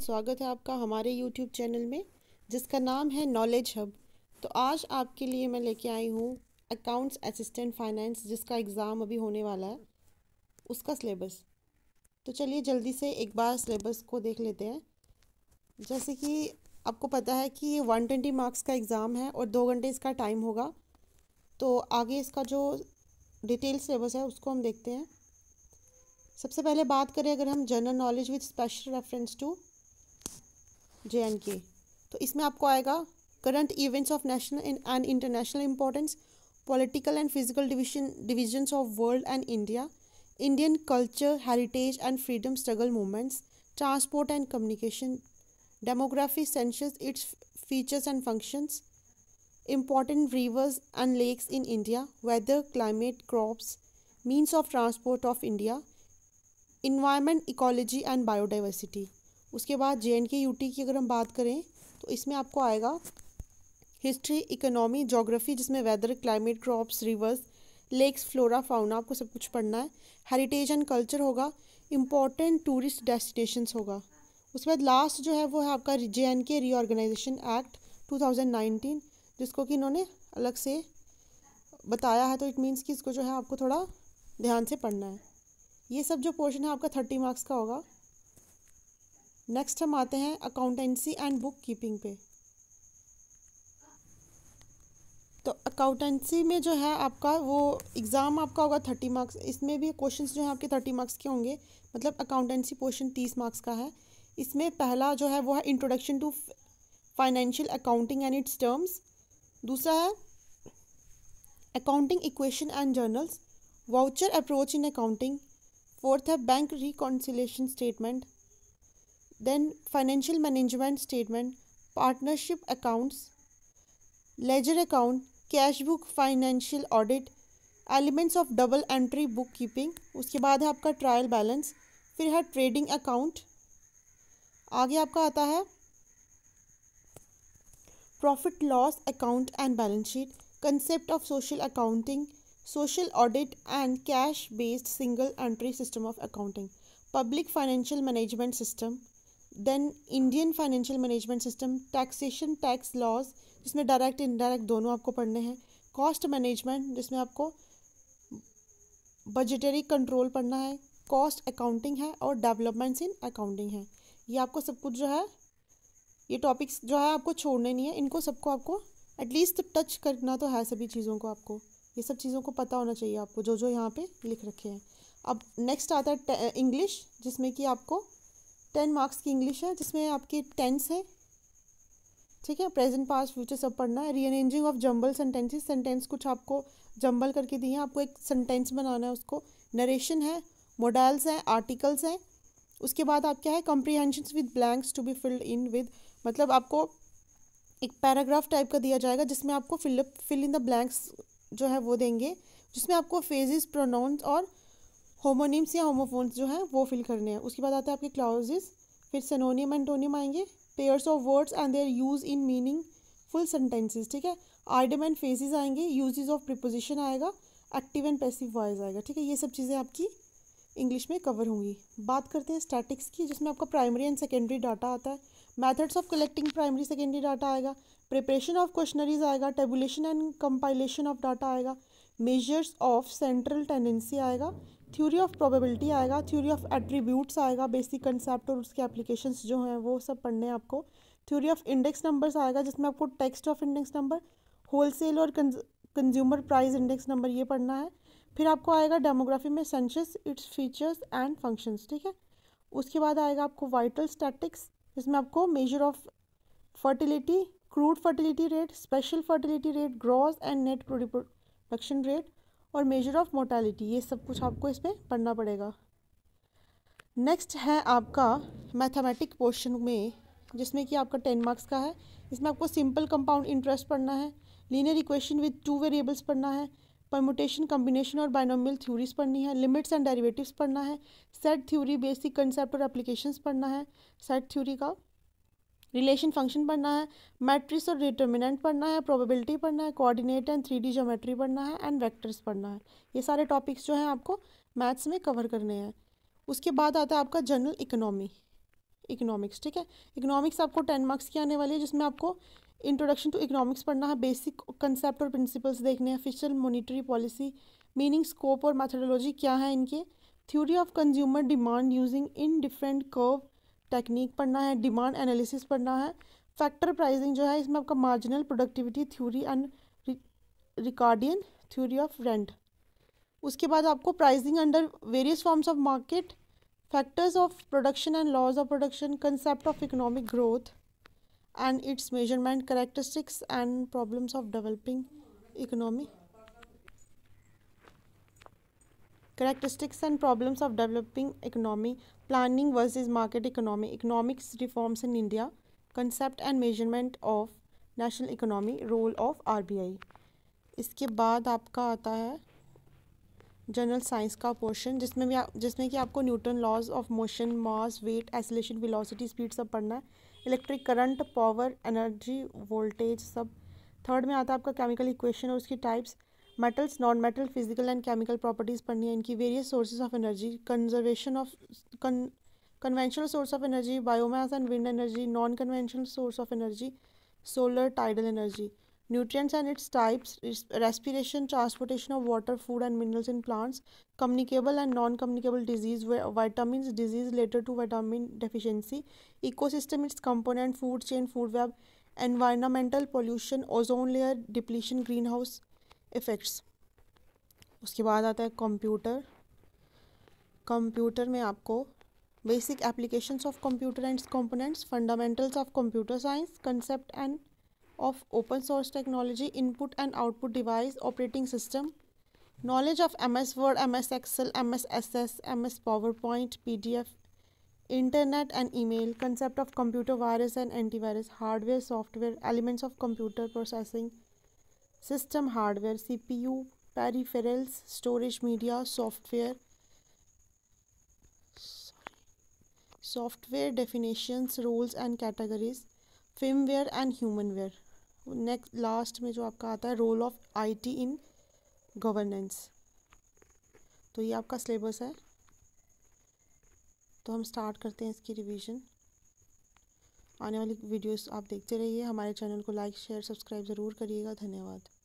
स्वागत है आपका हमारे YouTube चैनल में जिसका नाम है नॉलेज हब तो आज आपके लिए मैं लेके आई हूँ अकाउंट्स असिस्टेंट फाइनेंस जिसका एग्ज़ाम अभी होने वाला है उसका सिलेबस तो चलिए जल्दी से एक बार सिलेबस को देख लेते हैं जैसे कि आपको पता है कि ये वन ट्वेंटी मार्क्स का एग्ज़ाम है और दो घंटे इसका टाइम होगा तो आगे इसका जो डिटेल सिलेबस है उसको हम देखते हैं सबसे पहले बात करें अगर हम general knowledge with special reference to J and K तो इसमें आपको आएगा current events of national and international importance political and physical division divisions of world and India Indian culture heritage and freedom struggle movements transport and communication demography census its features and functions important rivers and lakes in India weather climate crops means of transport of India environment ecology and biodiversity उसके बाद जे and के you की अगर हम बात करें तो इसमें आपको आएगा हिस्ट्री इकोनॉमी जोग्राफी जिसमें weather climate crops rivers lakes flora fauna आपको सब कुछ पढ़ना है हेरिटेज एंड कल्चर होगा इम्पॉर्टेंट टूरिस्ट डेस्टिनेशंस होगा उसके बाद लास्ट जो है वो है आपका J and K reorganisation act 2019 जिसको कि इन्होंने अलग से बताया है तो इट मीन्स कि इसको जो है आपको थोड़ा ध्यान से पढ़ना है ये सब जो पोर्शन है आपका थर्टी मार्क्स का होगा नेक्स्ट हम आते हैं अकाउंटेंसी एंड बुक कीपिंग पे तो अकाउंटेंसी में जो है आपका वो एग्ज़ाम आपका होगा थर्टी मार्क्स इसमें भी क्वेश्चंस जो हैं आपके थर्टी मार्क्स के होंगे मतलब अकाउंटेंसी पोर्शन तीस मार्क्स का है इसमें पहला जो है वो है introduction to financial accounting and its terms दूसरा है accounting equation and journals voucher approach in accounting fourth है bank reconciliation statement then financial management statement partnership accounts ledger account cash book financial audit elements of double entry book keeping उसके बाद है आपका trial balance फिर है trading account आगे आपका आता है profit loss account and balance sheet concept of social accounting social audit and cash based single entry system of accounting public financial management system then Indian financial management system taxation tax laws जिसमें direct indirect दोनों आपको पढ़ने हैं cost management जिसमें आपको budgetary control पढ़ना है cost accounting है और डेवलपमेंट्स इन अकाउंटिंग है ये आपको सब कुछ जो है ये टॉपिक्स जो है आपको छोड़ने नहीं है इनको सबको आपको एटलीस्ट टच करना तो है सभी चीज़ों को आपको ये सब चीज़ों को पता होना चाहिए आपको जो जो यहाँ पे लिख रखे हैं अब नेक्स्ट आता है इंग्लिश जिसमें कि आपको टेन मार्क्स की इंग्लिश है जिसमें आपके टेंस है ठीक है प्रेजेंट पास्ट फ्यूचर सब पढ़ना है rearranging of jumbled sentences sentence कुछ आपको जंबल करके दिए हैं आपको एक सेंटेंस बनाना है उसको नरेशन है मॉडल्स हैं आर्टिकल्स हैं उसके बाद आप क्या है comprehension with blanks to be filled in with मतलब आपको एक पैराग्राफ टाइप का दिया जाएगा जिसमें आपको fill fill in the blanks जो है वो देंगे जिसमें आपको फेजेस प्रोनाउंस और होमोनिम्स या होमोफोन्स जो हैं वो फिल करने हैं उसके बाद आते हैं आपके क्लाउजेस फिर सनोनियम एंटोनियम आएंगे pairs of words and their use in meaningful sentences ठीक है आर्डम एंड फेसिस आएंगे यूजेज ऑफ प्रिपोजिशन आएगा एक्टिव एंड पैसिव वॉइस आएगा ठीक है ये सब चीज़ें आपकी इंग्लिश में कवर होंगी बात करते हैं स्टैटिक्स की जिसमें आपका प्राइमरी एंड सेकेंडरी डाटा आता है methods of collecting primary secondary data आएगा प्रिपरेशन ऑफ क्वेश्चनरीज आएगा tabulation and compilation of data आएगा मेजर्स ऑफ सेंट्रल टेंडेंसी आएगा थ्योरी ऑफ प्रोबेबिलिटी आएगा थ्योरी ऑफ एट्रीब्यूट्स आएगा बेसिक कंसेप्ट और उसके एप्लीकेशन जो हैं वो सब पढ़ने हैं आपको थ्योरी ऑफ इंडेक्स नंबर्स आएगा जिसमें आपको text of index number wholesale और कंज्यूमर प्राइस इंडेक्स नंबर ये पढ़ना है फिर आपको आएगा डेमोग्राफी में census its features and functions ठीक है उसके बाद आएगा आपको वाइटल स्टैटिक्स जिसमें आपको measure of fertility crude fertility rate special fertility rate gross and net production rate और मेजर ऑफ मोटेलिटी ये सब कुछ आपको इसमें पढ़ना पड़ेगा नेक्स्ट है आपका मैथमेटिक पोर्शन में जिसमें कि आपका टेन मार्क्स का है इसमें आपको सिंपल कंपाउंड इंटरेस्ट पढ़ना है linear equation with two variables पढ़ना है परमोटेशन कम्बिनेशन और बायनोमियल थ्योरीज पढ़नी है लिमिट्स एंड डेरिवेटिव्स पढ़ना है सेट थ्योरी बेसिक कंसेप्ट और एप्लीकेशंस पढ़ना है सेट थ्योरी का रिलेशन फंक्शन पढ़ना है मैट्रिक्स और डिटर्मिनेंट पढ़ना है प्रोबेबिलिटी पढ़ना है कोऑर्डिनेट एंड थ्री डी पढ़ना है एंड वेक्टर्स पढ़ना है ये सारे टॉपिक्स जो हैं आपको मैथ्स में कवर करने हैं उसके बाद आता है आपका जनरल इकोनॉमी इकोनॉमिक्स ठीक है इकोनॉमिक्स आपको टेन मार्क्स की आने वाली है जिसमें आपको इंट्रोडक्शन टू इकोनॉमिक्स पढ़ना है बेसिक कंसेप्ट और प्रिंसिपल्स देखने हैं fiscal monetary policy meaning scope और मैथडोलॉजी क्या है इनके theory of consumer demand using indifference curve technique पढ़ना है डिमांड एनालिसिस पढ़ना है फैक्टर प्राइसिंग जो है इसमें आपका marginal productivity theory and Ricardian theory of rent उसके बाद आपको pricing under various forms of market factors of production and laws of production concept of economic growth and its measurement characteristics and problems of developing economy characteristics and problems of developing economy planning versus market economy economics reforms in India concept and measurement of national economy role of R B I इसके बाद आपका आता है general science का portion जिसमें भी आ, जिसमें कि आपको Newton laws of motion mass weight acceleration velocity speed सब पढ़ना है electric current power energy voltage सब थर्ड में आता है आपका केमिकल इक्वेशन और उसकी types metals non metal physical and chemical properties पढ़नी है इनकी various sources of energy conservation of con, conventional source of energy biomass and wind energy non conventional source of energy solar tidal energy nutrients and its types respiration transportation of water food and minerals in plants communicable and non communicable disease vitamins disease related to vitamin deficiency ecosystem its component food chain food web environmental pollution ozone layer depletion greenhouse effects उसके बाद आता है computer computer में आपको basic applications of computer and components fundamentals of computer science concept and of open source technology input and output device operating system knowledge of M S Word M S Excel M S S S M S power point P D F internet and e mail concept of computer virus and anti virus hardware software elements of computer processing system hardware CPU peripherals storage media software software definitions roles and categories firmware and humanware next last में जो आपका आता है role of IT in governance तो ये आपका syllabus है तो हम स्टार्ट करते हैं इसकी रिवीजन आने वाली वीडियोस आप देखते रहिए हमारे चैनल को लाइक शेयर सब्सक्राइब ज़रूर करिएगा धन्यवाद